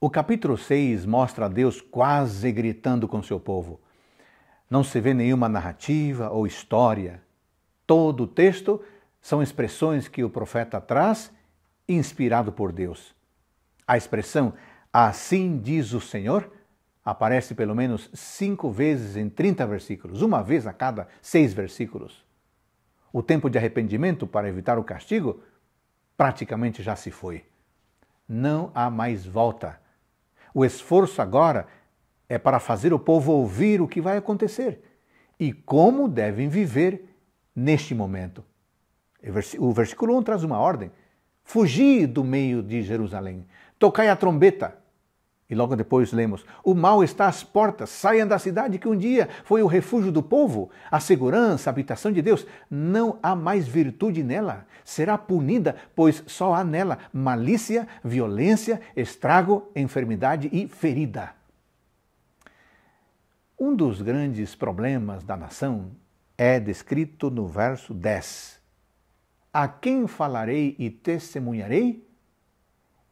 O capítulo 6 mostra a Deus quase gritando com seu povo. Não se vê nenhuma narrativa ou história. Todo o texto são expressões que o profeta traz, inspirado por Deus. A expressão assim diz o Senhor aparece pelo menos cinco vezes em 30 versículos, uma vez a cada seis versículos. O tempo de arrependimento para evitar o castigo praticamente já se foi. Não há mais volta o esforço agora é para fazer o povo ouvir o que vai acontecer e como devem viver neste momento. O versículo 1 traz uma ordem: Fugi do meio de Jerusalém, tocai a trombeta, e logo depois lemos: O mal está às portas, saiam da cidade que um dia foi o refúgio do povo, a segurança, a habitação de Deus. Não há mais virtude nela, será punida, pois só há nela malícia, violência, estrago, enfermidade e ferida. Um dos grandes problemas da nação é descrito no verso 10. A quem falarei e testemunharei?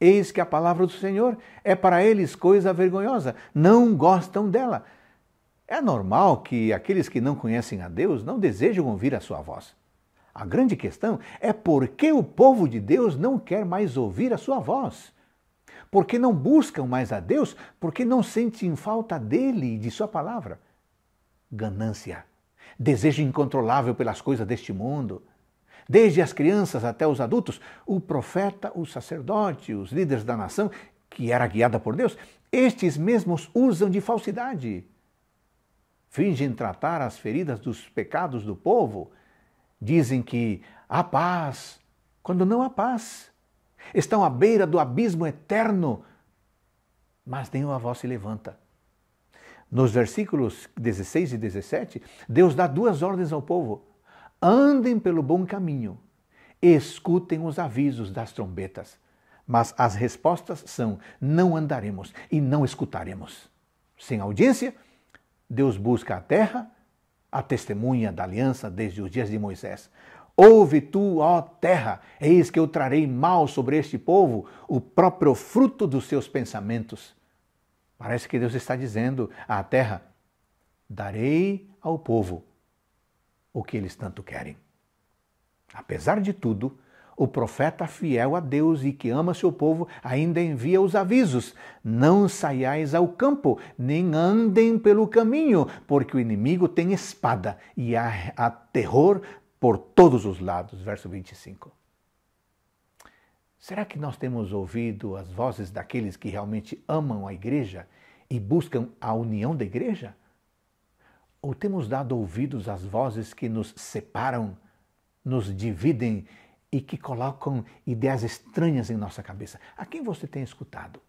Eis que a palavra do Senhor é para eles coisa vergonhosa, não gostam dela. É normal que aqueles que não conhecem a Deus não desejam ouvir a sua voz. A grande questão é por que o povo de Deus não quer mais ouvir a sua voz. Porque não buscam mais a Deus, porque não sentem falta dele e de sua palavra. Ganância, desejo incontrolável pelas coisas deste mundo, desde as crianças até os adultos, o profeta, o sacerdote, os líderes da nação, que era guiada por Deus, estes mesmos usam de falsidade. Fingem tratar as feridas dos pecados do povo, dizem que há paz, quando não há paz. Estão à beira do abismo eterno, mas nenhuma voz se levanta. Nos versículos 16 e 17, Deus dá duas ordens ao povo. Andem pelo bom caminho, escutem os avisos das trombetas. Mas as respostas são: não andaremos e não escutaremos. Sem audiência, Deus busca a terra, a testemunha da aliança desde os dias de Moisés. Ouve tu, ó terra, eis que eu trarei mal sobre este povo, o próprio fruto dos seus pensamentos. Parece que Deus está dizendo à terra: darei ao povo o que eles tanto querem. Apesar de tudo, o profeta fiel a Deus e que ama seu povo ainda envia os avisos: Não saiais ao campo, nem andem pelo caminho, porque o inimigo tem espada e há, há terror por todos os lados. Verso 25. Será que nós temos ouvido as vozes daqueles que realmente amam a igreja e buscam a união da igreja? Ou temos dado ouvidos às vozes que nos separam, nos dividem e que colocam ideias estranhas em nossa cabeça? A quem você tem escutado?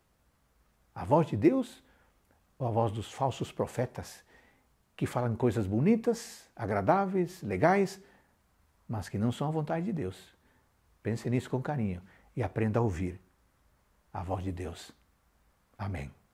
A voz de Deus ou a voz dos falsos profetas que falam coisas bonitas, agradáveis, legais, mas que não são a vontade de Deus? Pense nisso com carinho e aprenda a ouvir a voz de Deus. Amém.